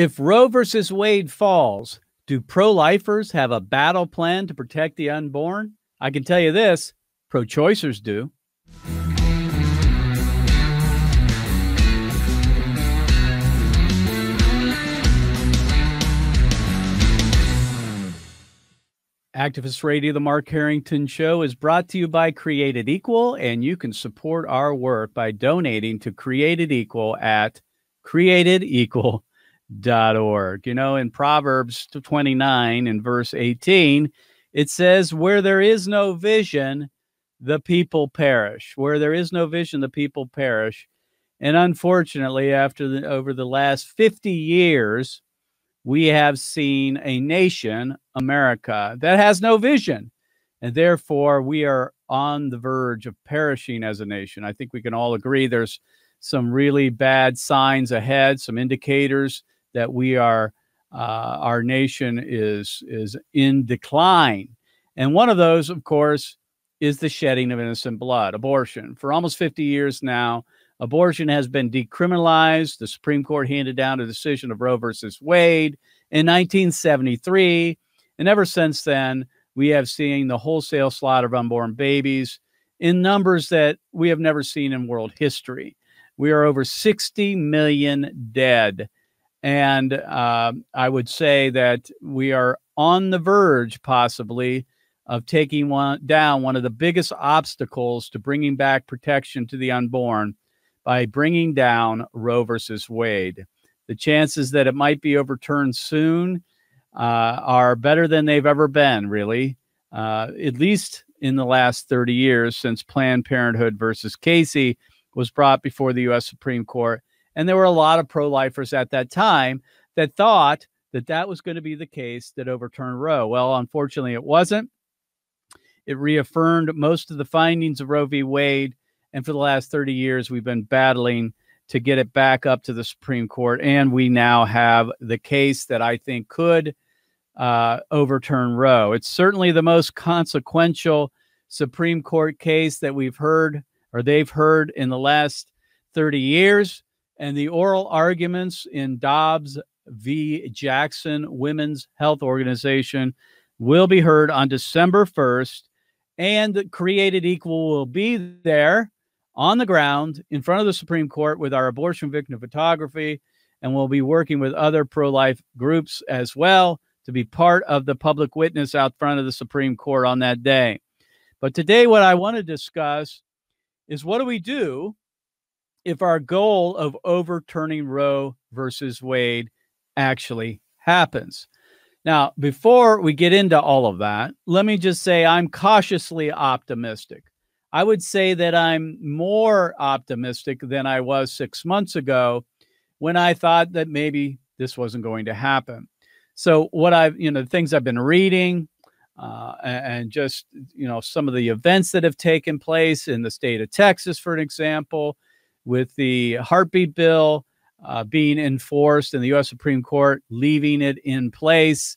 If Roe versus Wade falls, do pro lifers have a battle plan to protect the unborn? I can tell you this pro choicers do. Activist Radio, The Mark Harrington Show, is brought to you by Created Equal, and you can support our work by donating to Created Equal at createdequal.com dot org. You know, in Proverbs 29 and verse 18, it says, Where there is no vision, the people perish. Where there is no vision, the people perish. And unfortunately, after the, over the last 50 years, we have seen a nation, America, that has no vision. And therefore, we are on the verge of perishing as a nation. I think we can all agree there's some really bad signs ahead, some indicators that we are uh, our nation is is in decline. And one of those, of course, is the shedding of innocent blood, abortion. For almost 50 years now, abortion has been decriminalized. The Supreme Court handed down a decision of Roe versus Wade in 1973. And ever since then, we have seen the wholesale slaughter of unborn babies in numbers that we have never seen in world history. We are over 60 million dead and uh, I would say that we are on the verge, possibly, of taking one, down one of the biggest obstacles to bringing back protection to the unborn by bringing down Roe versus Wade. The chances that it might be overturned soon uh, are better than they've ever been, really, uh, at least in the last 30 years since Planned Parenthood versus Casey was brought before the U.S. Supreme Court and there were a lot of pro lifers at that time that thought that that was going to be the case that overturned Roe. Well, unfortunately, it wasn't. It reaffirmed most of the findings of Roe v. Wade. And for the last 30 years, we've been battling to get it back up to the Supreme Court. And we now have the case that I think could uh, overturn Roe. It's certainly the most consequential Supreme Court case that we've heard or they've heard in the last 30 years and the oral arguments in Dobbs v. Jackson Women's Health Organization will be heard on December 1st, and Created Equal will be there on the ground in front of the Supreme Court with our abortion victim photography, and we'll be working with other pro life groups as well to be part of the public witness out front of the Supreme Court on that day. But today, what I want to discuss is what do we do if our goal of overturning Roe versus Wade actually happens. Now, before we get into all of that, let me just say I'm cautiously optimistic. I would say that I'm more optimistic than I was six months ago when I thought that maybe this wasn't going to happen. So, what I've, you know, things I've been reading uh, and just, you know, some of the events that have taken place in the state of Texas, for an example, with the heartbeat bill uh, being enforced and the U.S. Supreme Court leaving it in place,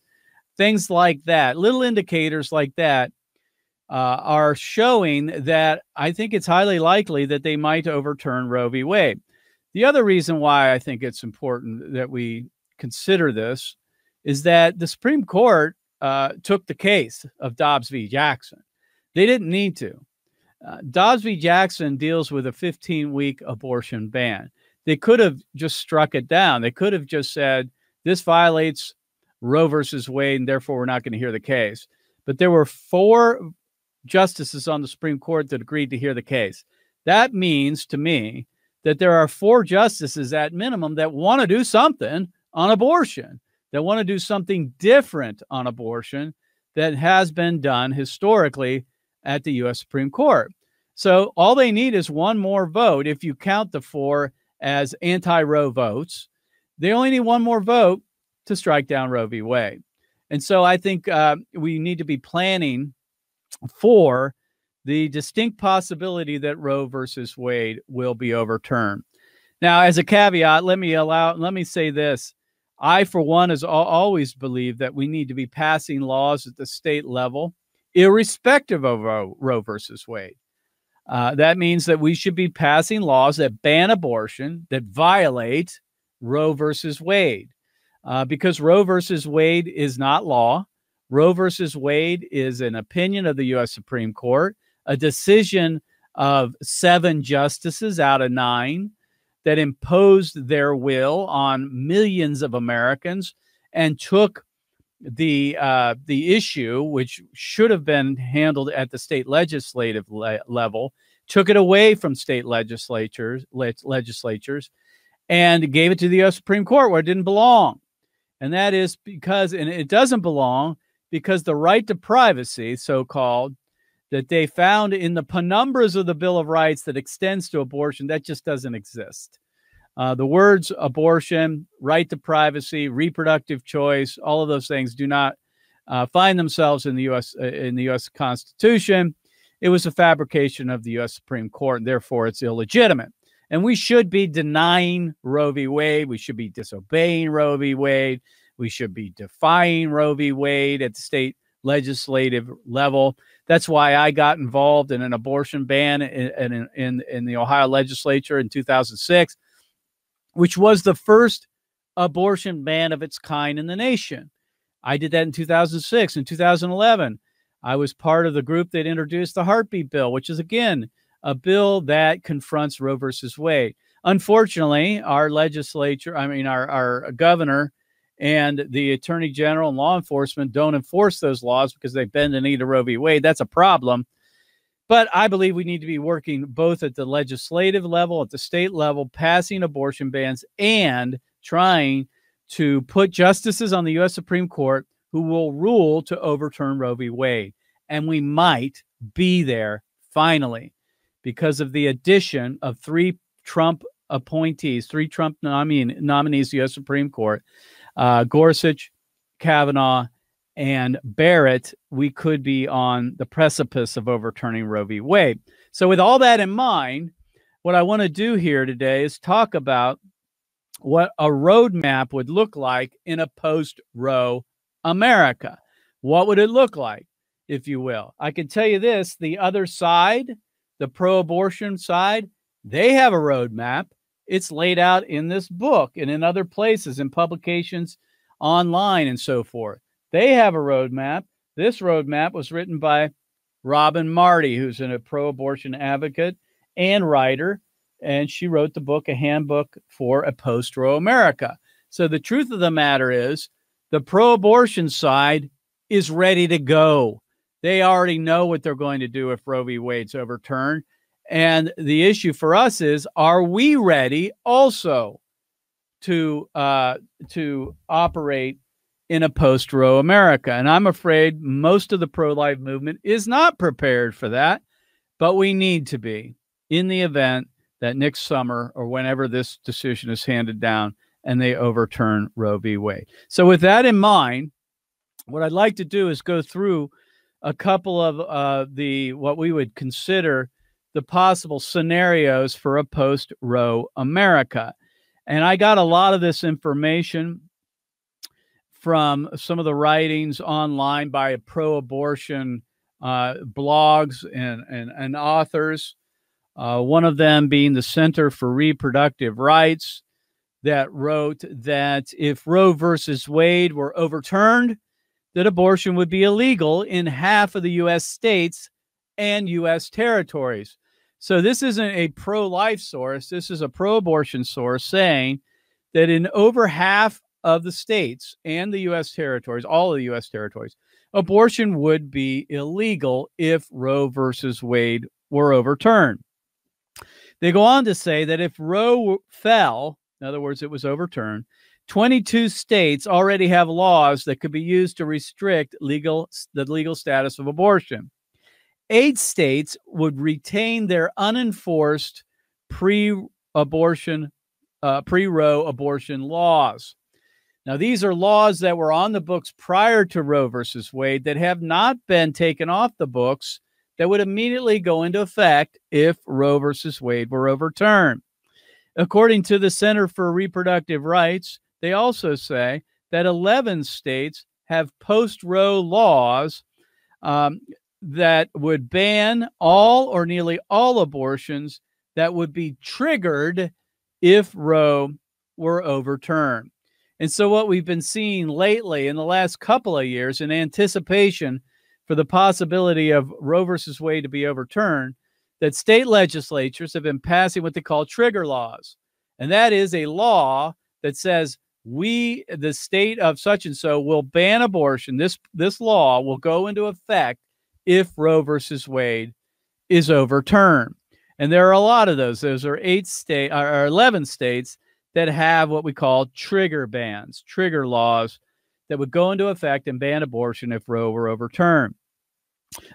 things like that, little indicators like that uh, are showing that I think it's highly likely that they might overturn Roe v. Wade. The other reason why I think it's important that we consider this is that the Supreme Court uh, took the case of Dobbs v. Jackson. They didn't need to. Uh, Jackson deals with a 15 week abortion ban. They could have just struck it down. They could have just said, this violates Roe versus Wade, and therefore we're not going to hear the case. But there were four justices on the Supreme Court that agreed to hear the case. That means to me that there are four justices at minimum that want to do something on abortion, that want to do something different on abortion that has been done historically at the U.S. Supreme Court. So all they need is one more vote if you count the four as anti Roe votes. They only need one more vote to strike down Roe v. Wade. And so I think uh, we need to be planning for the distinct possibility that Roe versus Wade will be overturned. Now, as a caveat, let me allow, let me say this. I, for one, has always believed that we need to be passing laws at the state level irrespective of Roe, versus Wade. Uh, that means that we should be passing laws that ban abortion that violate Roe versus Wade, uh, because Roe versus Wade is not law. Roe versus Wade is an opinion of the U.S. Supreme Court, a decision of seven justices out of nine that imposed their will on millions of Americans and took the uh, the issue, which should have been handled at the state legislative le level, took it away from state legislatures le legislatures, and gave it to the U.S. Supreme Court where it didn't belong, and that is because and it doesn't belong because the right to privacy, so called, that they found in the penumbras of the Bill of Rights that extends to abortion, that just doesn't exist. Uh, the words abortion, right to privacy, reproductive choice, all of those things do not uh, find themselves in the U.S. Uh, in the U.S. Constitution. It was a fabrication of the U.S. Supreme Court, and therefore it's illegitimate. And we should be denying Roe v. Wade. We should be disobeying Roe v. Wade. We should be defying Roe v. Wade at the state legislative level. That's why I got involved in an abortion ban in, in, in, in the Ohio legislature in 2006 which was the first abortion ban of its kind in the nation. I did that in 2006. In 2011, I was part of the group that introduced the heartbeat bill, which is again a bill that confronts Roe versus Wade. Unfortunately, our legislature, I mean, our, our governor and the attorney general and law enforcement don't enforce those laws because they bend the knee to Roe v. Wade. That's a problem. But I believe we need to be working both at the legislative level, at the state level, passing abortion bans and trying to put justices on the U.S. Supreme Court who will rule to overturn Roe v. Wade. And we might be there finally because of the addition of three Trump appointees, three Trump nominees to the U.S. Supreme Court uh, Gorsuch, Kavanaugh, and Barrett, we could be on the precipice of overturning Roe v. Wade. So, with all that in mind, what I want to do here today is talk about what a roadmap would look like in a post Roe America. What would it look like, if you will? I can tell you this the other side, the pro abortion side, they have a roadmap. It's laid out in this book and in other places, in publications online and so forth. They have a roadmap. This roadmap was written by Robin Marty, who's a pro abortion advocate and writer. And she wrote the book, A Handbook for a Post Roe America. So the truth of the matter is the pro abortion side is ready to go. They already know what they're going to do if Roe v. Wade's overturned. And the issue for us is are we ready also to, uh, to operate in a post Roe America. And I'm afraid most of the pro life movement is not prepared for that, but we need to be in the event that next summer or whenever this decision is handed down and they overturn Roe v. Wade. So, with that in mind, what I'd like to do is go through a couple of uh, the what we would consider the possible scenarios for a post Roe America. And I got a lot of this information from some of the writings online by pro abortion uh, blogs and, and, and authors, uh, one of them being the Center for Reproductive Rights, that wrote that if Roe versus Wade were overturned, that abortion would be illegal in half of the U.S. states and U.S. territories. So this isn't a pro life source. This is a pro abortion source saying that in over half of the states and the U.S. territories, all of the U.S. territories, abortion would be illegal if Roe versus Wade were overturned. They go on to say that if Roe fell, in other words, it was overturned, 22 states already have laws that could be used to restrict legal the legal status of abortion. Eight states would retain their unenforced pre-abortion uh, pre-Roe abortion laws. Now, these are laws that were on the books prior to Roe versus Wade that have not been taken off the books that would immediately go into effect if Roe versus Wade were overturned. According to the Center for Reproductive Rights, they also say that 11 states have post Roe laws um, that would ban all or nearly all abortions that would be triggered if Roe were overturned. And so, what we've been seeing lately in the last couple of years, in anticipation for the possibility of Roe versus Wade to be overturned, that state legislatures have been passing what they call trigger laws. And that is a law that says we, the state of such and so, will ban abortion. This, this law will go into effect if Roe versus Wade is overturned. And there are a lot of those. Those are eight state or 11 states that have what we call trigger bans, trigger laws that would go into effect and ban abortion if Roe were overturned.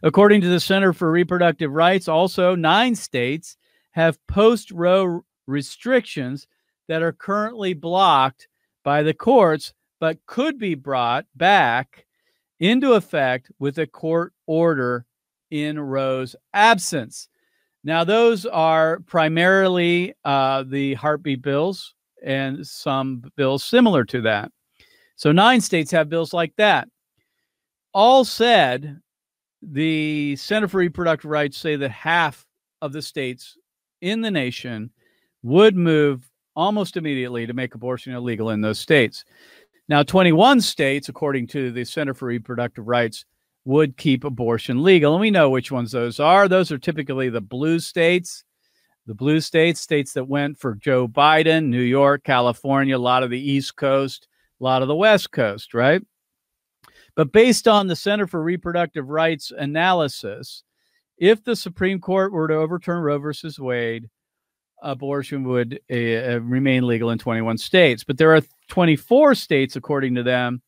According to the Center for Reproductive Rights, also nine states have post Roe restrictions that are currently blocked by the courts, but could be brought back into effect with a court order in Roe's absence. Now, those are primarily uh, the heartbeat bills, and some bills similar to that. So nine states have bills like that. All said, the Center for Reproductive Rights say that half of the states in the nation would move almost immediately to make abortion illegal in those states. Now, 21 states, according to the Center for Reproductive Rights, would keep abortion legal. And we know which ones those are. Those are typically the blue states the blue states, states that went for Joe Biden, New York, California, a lot of the East Coast, a lot of the West Coast, right? But based on the Center for Reproductive Rights analysis, if the Supreme Court were to overturn Roe versus Wade, abortion would uh, remain legal in 21 states. But there are 24 states, according to them,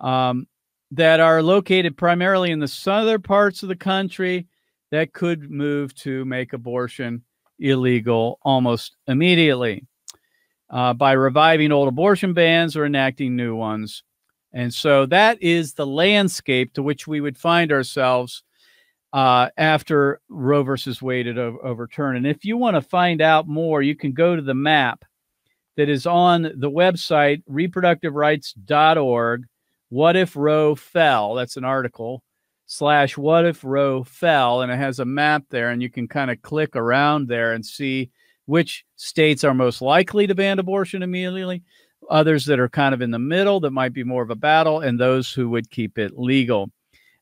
um, that are located primarily in the southern parts of the country that could move to make abortion illegal almost immediately uh, by reviving old abortion bans or enacting new ones. And so that is the landscape to which we would find ourselves uh, after Roe versus Wade had overturned. And if you want to find out more, you can go to the map that is on the website reproductiverights.org. What if Roe fell? That's an article slash what if Roe fell, and it has a map there, and you can kind of click around there and see which states are most likely to ban abortion immediately, others that are kind of in the middle that might be more of a battle, and those who would keep it legal.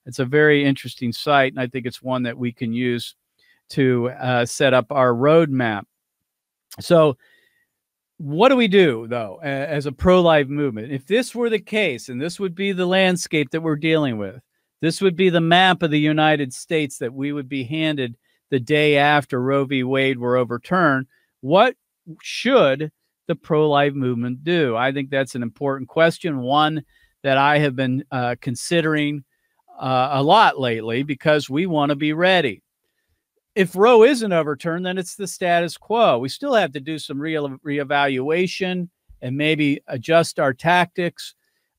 It's a very interesting site, and I think it's one that we can use to uh, set up our roadmap. So, what do we do though as a pro life movement? If this were the case, and this would be the landscape that we're dealing with, this would be the map of the United States that we would be handed the day after Roe v. Wade were overturned. What should the pro life movement do? I think that's an important question, one that I have been uh, considering uh, a lot lately because we want to be ready. If Roe isn't overturned, then it's the status quo. We still have to do some real reevaluation and maybe adjust our tactics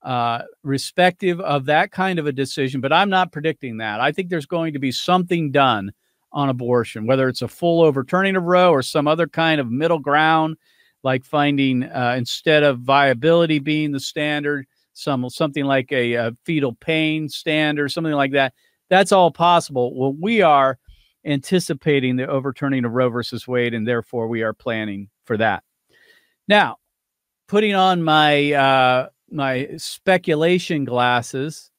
uh, respective of that kind of a decision. But I'm not predicting that. I think there's going to be something done on abortion, whether it's a full overturning of Roe or some other kind of middle ground, like finding uh, instead of viability being the standard, some something like a, a uh, fetal pain standard, something like that. That's all possible. Well, we are anticipating the overturning of Roe versus Wade, and therefore we are planning for that. Now, putting on my uh, my speculation glasses.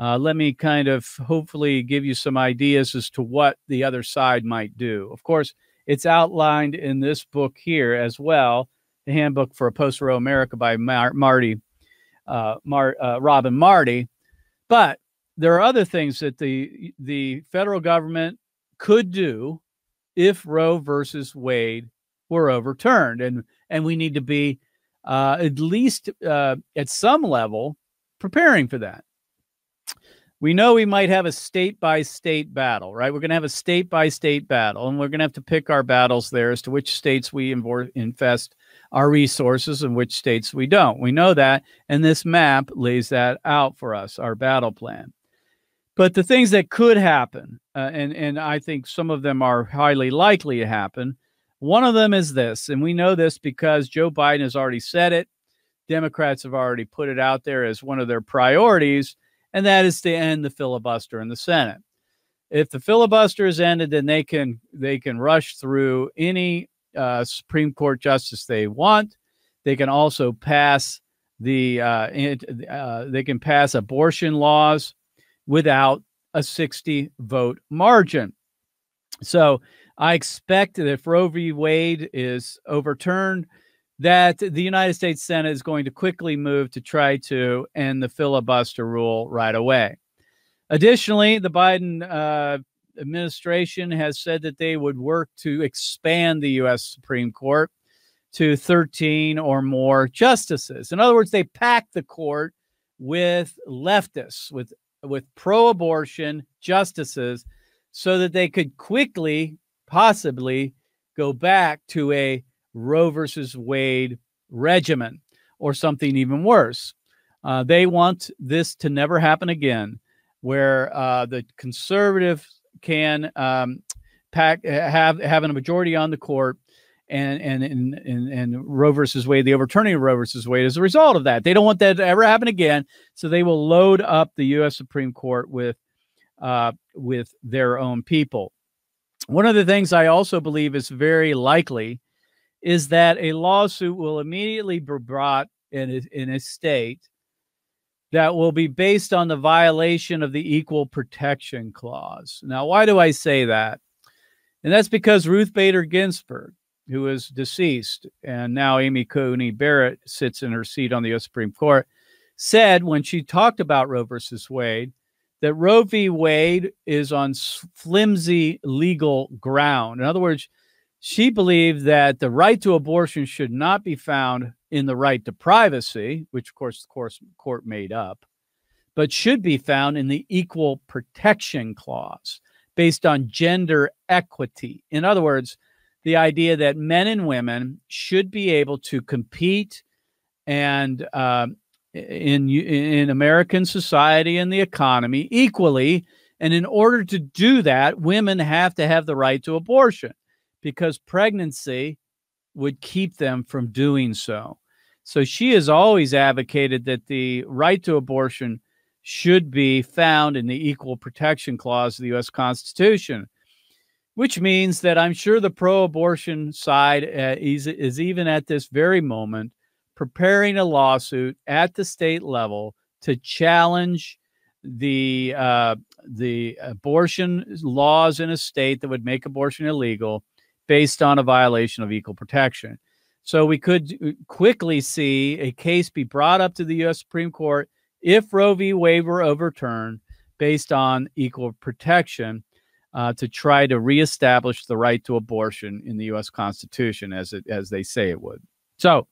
Uh, let me kind of hopefully give you some ideas as to what the other side might do. Of course, it's outlined in this book here as well, the Handbook for a Post-War America by Mar Marty, uh, Mar uh, Robin Marty. But there are other things that the the federal government could do if Roe versus Wade were overturned, and and we need to be uh, at least uh, at some level, preparing for that. We know we might have a state by state battle, right? We're going to have a state by state battle, and we're going to have to pick our battles there as to which states we invest our resources and which states we don't. We know that, and this map lays that out for us, our battle plan. But the things that could happen, uh, and and I think some of them are highly likely to happen, one of them is this, and we know this because Joe Biden has already said it. Democrats have already put it out there as one of their priorities, and that is to end the filibuster in the Senate. If the filibuster is ended, then they can they can rush through any uh, Supreme Court justice they want. They can also pass the uh, it, uh, they can pass abortion laws without a 60 vote margin. So I expect that if Roe v. Wade is overturned, that the United States Senate is going to quickly move to try to end the filibuster rule right away. Additionally, the Biden uh, administration has said that they would work to expand the U.S. Supreme Court to 13 or more justices. In other words, they packed the court with leftists, with, with pro abortion justices, so that they could quickly possibly go back to a Roe versus Wade regimen or something even worse. Uh, they want this to never happen again, where uh, the conservative can um, pack have having a majority on the court, and and and and, and Roe versus Wade, the overturning of Roe versus Wade, as a result of that. They don't want that to ever happen again, so they will load up the U.S. Supreme Court with uh, with their own people. One of the things I also believe is very likely is that a lawsuit will immediately be brought in a, in a state that will be based on the violation of the Equal Protection Clause. Now, why do I say that? And that's because Ruth Bader Ginsburg, who is deceased, and now Amy Coney Barrett sits in her seat on the U.S. Supreme Court, said when she talked about Roe versus Wade that Roe v. Wade is on flimsy legal ground. In other words, she believed that the right to abortion should not be found in the right to privacy, which of course the court made up, but should be found in the equal protection clause based on gender equity. In other words, the idea that men and women should be able to compete and um, in in American society and the economy equally. And in order to do that, women have to have the right to abortion because pregnancy would keep them from doing so. So she has always advocated that the right to abortion should be found in the Equal Protection Clause of the U.S. Constitution, which means that I'm sure the pro abortion side uh, is, is even at this very moment preparing a lawsuit at the state level to challenge the uh, the abortion laws in a state that would make abortion illegal based on a violation of equal protection. So we could uh, quickly see a case be brought up to the U.S. Supreme Court if Roe v. Wade were overturned based on equal protection uh, to try to reestablish the right to abortion in the U.S. Constitution as it as they say it would. So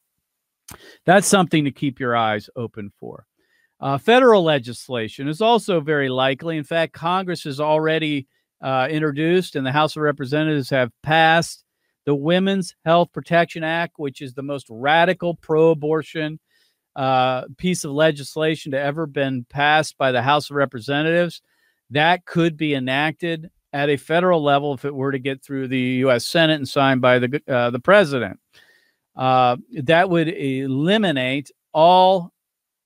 that's something to keep your eyes open for. Uh, federal legislation is also very likely. In fact, Congress has already uh, introduced and the House of Representatives have passed the Women's Health Protection Act, which is the most radical pro abortion uh, piece of legislation to ever been passed by the House of Representatives. That could be enacted at a federal level if it were to get through the U.S. Senate and signed by the, uh, the president. Uh, that would eliminate all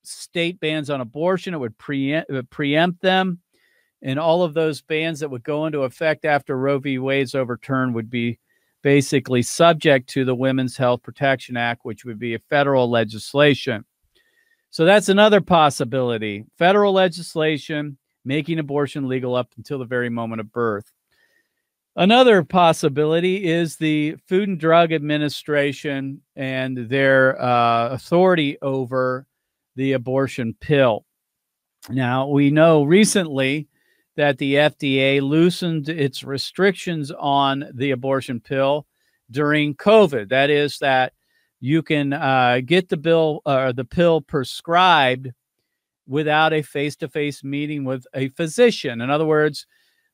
state bans on abortion. It would it would preempt them. And all of those bans that would go into effect after Roe v. Wade's overturn would be basically subject to the Women's Health Protection Act, which would be a federal legislation. So that's another possibility federal legislation making abortion legal up until the very moment of birth. Another possibility is the Food and Drug Administration and their uh, authority over the abortion pill. Now, we know recently that the FDA loosened its restrictions on the abortion pill during COVID. That is, that you can uh, get the bill or uh, the pill prescribed without a face-to-face meeting with a physician. In other words,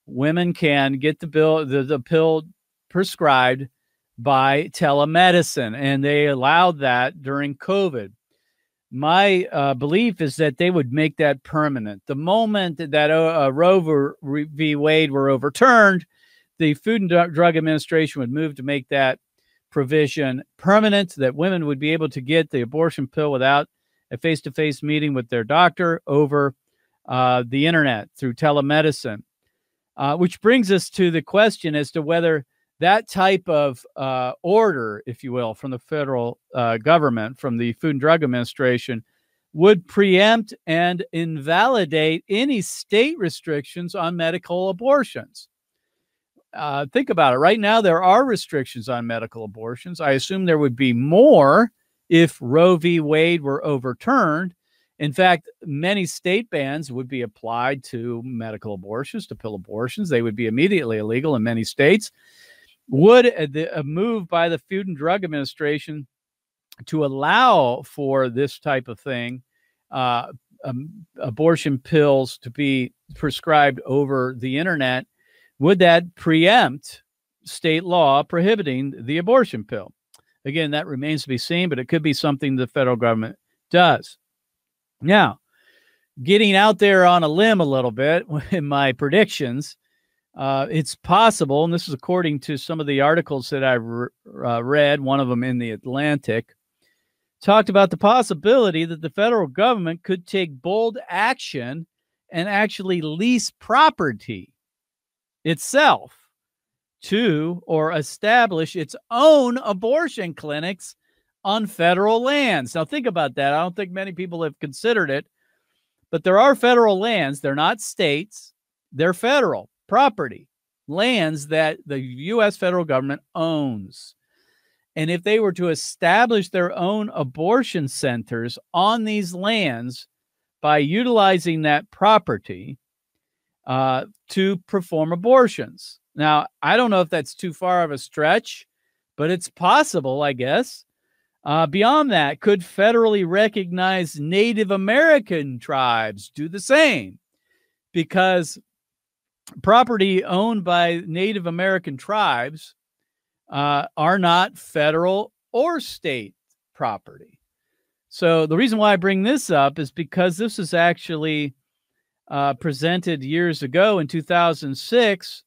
women can get the bill the, the pill prescribed by telemedicine and they allowed that during covid my uh, belief is that they would make that permanent the moment that uh, uh roe v wade were overturned the food and drug administration would move to make that provision permanent that women would be able to get the abortion pill without a face-to-face meeting with their doctor over uh, the internet through telemedicine uh, which brings us to the question as to whether that type of uh, order, if you will, from the federal uh, government, from the Food and Drug Administration, would preempt and invalidate any state restrictions on medical abortions. Uh, think about it. Right now, there are restrictions on medical abortions. I assume there would be more if Roe v. Wade were overturned. In fact, many state bans would be applied to medical abortions, to pill abortions. They would be immediately illegal in many states. Would a, uh, a move by the Food and Drug Administration to allow for this type of thing, uh, um, abortion pills to be prescribed over the internet, would that preempt state law prohibiting the abortion pill? Again, that remains to be seen, but it could be something the federal government does. Now, getting out there on a limb a little bit in my predictions, uh, it's possible, and this is according to some of the articles that I've re- uh, read, one of them in the Atlantic, talked about the possibility that the federal government could take bold action and actually lease property itself to or establish its own abortion clinics on federal lands. Now, think about that. I don't think many people have considered it, but there are federal lands. They're not states, they're federal property, lands that the U.S. federal government owns. And if they were to establish their own abortion centers on these lands by utilizing that property uh, to perform abortions. Now, I don't know if that's too far of a stretch, but it's possible, I guess. Uh, beyond that, could federally recognized Native American tribes do the same? Because property owned by Native American tribes uh, are not federal or state property. So the reason why I bring this up is because this is actually uh, presented years ago in 2006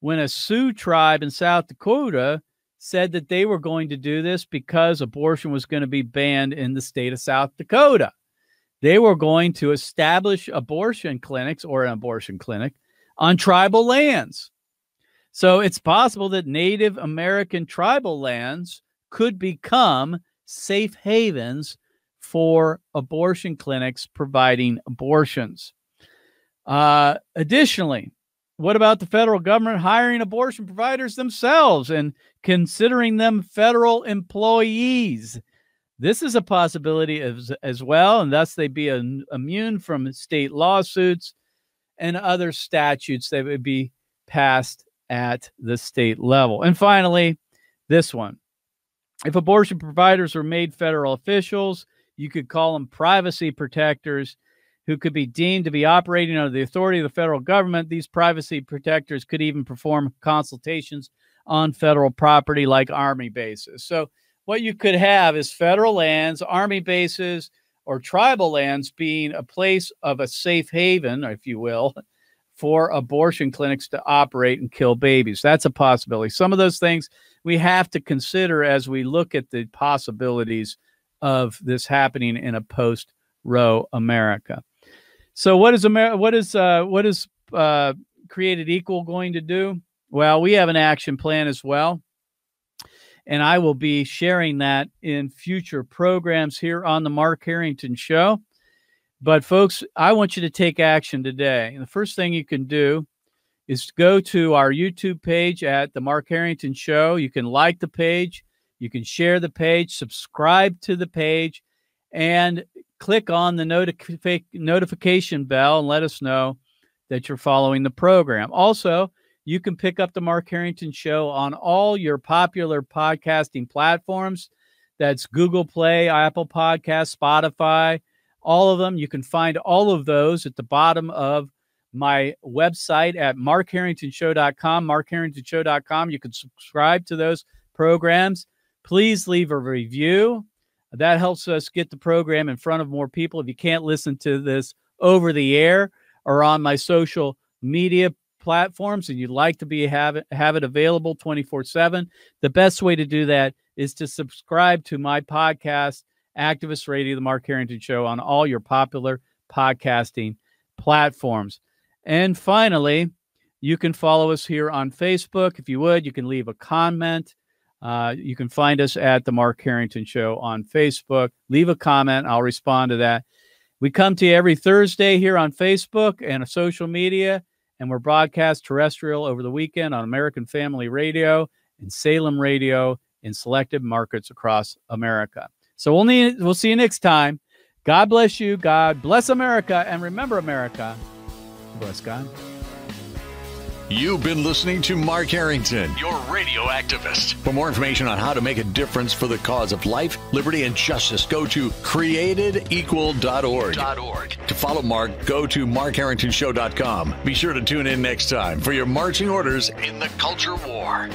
when a Sioux tribe in South Dakota said that they were going to do this because abortion was going to be banned in the state of South Dakota. They were going to establish abortion clinics or an abortion clinic on tribal lands. So it's possible that Native American tribal lands could become safe havens for abortion clinics providing abortions. Uh, additionally, what about the federal government hiring abortion providers themselves and considering them federal employees? This is a possibility as, as well, and thus they'd be an, immune from state lawsuits and other statutes that would be passed at the state level. And finally, this one. If abortion providers were made federal officials, you could call them privacy protectors who could be deemed to be operating under the authority of the federal government. These privacy protectors could even perform consultations on federal property like Army bases. So, what you could have is federal lands, Army bases, or tribal lands being a place of a safe haven, if you will, for abortion clinics to operate and kill babies. That's a possibility. Some of those things we have to consider as we look at the possibilities of this happening in a post Roe America. So what is Amer- what is uh, what is uh, created equal going to do? Well, we have an action plan as well. And I will be sharing that in future programs here on the Mark Harrington Show. But folks, I want you to take action today. And the first thing you can do is go to our YouTube page at the Mark Harrington Show. You can like the page, you can share the page, subscribe to the page, and click on the notification bell and let us know that you're following the program. Also, you can pick up the Mark Harrington Show on all your popular podcasting platforms. That's Google Play, Apple Podcast, Spotify, all of them. You can find all of those at the bottom of my website at markharringtonshow.com, markharringtonshow.com. You can subscribe to those programs. Please leave a review that helps us get the program in front of more people. If you can't listen to this over the air or on my social media platforms and you'd like to be have it, have it available 24/7, the best way to do that is to subscribe to my podcast Activist Radio the Mark Harrington show on all your popular podcasting platforms. And finally, you can follow us here on Facebook if you would. You can leave a comment uh, you can find us at the Mark Harrington Show on Facebook. Leave a comment. I'll respond to that. We come to you every Thursday here on Facebook and social media, and we're broadcast terrestrial over the weekend on American Family Radio and Salem Radio in selected markets across America. So we'll need, we'll see you next time. God bless you. God bless America, and remember, America, bless God. You've been listening to Mark Harrington, your radio activist. For more information on how to make a difference for the cause of life, liberty, and justice, go to createdequal.org. .org. To follow Mark, go to markharringtonshow.com. Be sure to tune in next time for your marching orders in the culture war.